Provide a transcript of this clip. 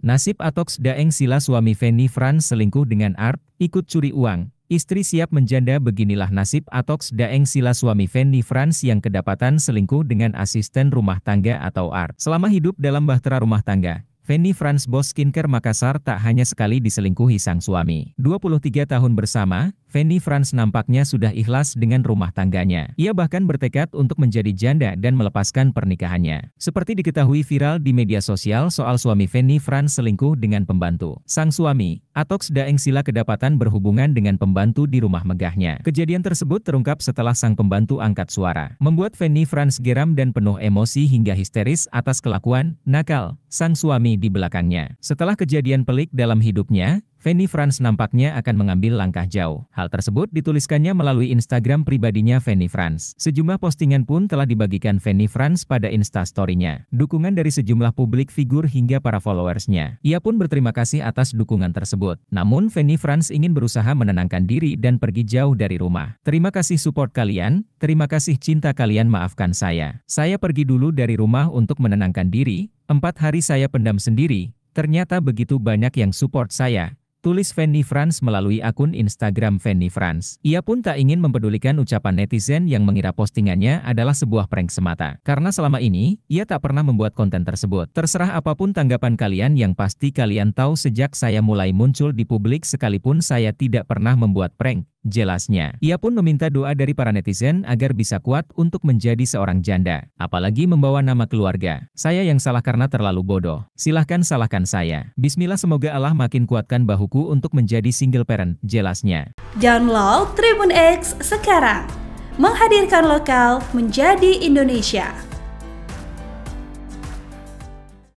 Nasib Atox Daeng Sila suami Feni Fran selingkuh dengan Arp, ikut curi uang, istri siap menjanda beginilah nasib Atox Daeng Sila suami Feni Frans yang kedapatan selingkuh dengan asisten rumah tangga atau Arp. Selama hidup dalam bahtera rumah tangga, Feni Frans bos skincare Makassar tak hanya sekali diselingkuhi sang suami. 23 tahun bersama, Fendi Franz nampaknya sudah ikhlas dengan rumah tangganya. Ia bahkan bertekad untuk menjadi janda dan melepaskan pernikahannya. Seperti diketahui viral di media sosial soal suami Fendi Franz selingkuh dengan pembantu. Sang suami, Atox Daeng Sila kedapatan berhubungan dengan pembantu di rumah megahnya. Kejadian tersebut terungkap setelah sang pembantu angkat suara. Membuat Fendi Franz geram dan penuh emosi hingga histeris atas kelakuan, nakal, sang suami di belakangnya. Setelah kejadian pelik dalam hidupnya, Fanny Frans nampaknya akan mengambil langkah jauh. Hal tersebut dituliskannya melalui Instagram pribadinya Fanny Frans. Sejumlah postingan pun telah dibagikan Fanny Frans pada story nya Dukungan dari sejumlah publik figur hingga para followersnya. Ia pun berterima kasih atas dukungan tersebut. Namun Fanny Frans ingin berusaha menenangkan diri dan pergi jauh dari rumah. Terima kasih support kalian, terima kasih cinta kalian maafkan saya. Saya pergi dulu dari rumah untuk menenangkan diri, empat hari saya pendam sendiri, ternyata begitu banyak yang support saya Tulis Fanny Franz melalui akun Instagram Fanny Franz. Ia pun tak ingin mempedulikan ucapan netizen yang mengira postingannya adalah sebuah prank semata. Karena selama ini, ia tak pernah membuat konten tersebut. Terserah apapun tanggapan kalian yang pasti kalian tahu sejak saya mulai muncul di publik sekalipun saya tidak pernah membuat prank jelasnya. Ia pun meminta doa dari para netizen agar bisa kuat untuk menjadi seorang janda, apalagi membawa nama keluarga. Saya yang salah karena terlalu bodoh. Silahkan salahkan saya. Bismillah semoga Allah makin kuatkan bahuku untuk menjadi single parent, jelasnya. Download Tribun X sekarang. Menghadirkan lokal menjadi Indonesia.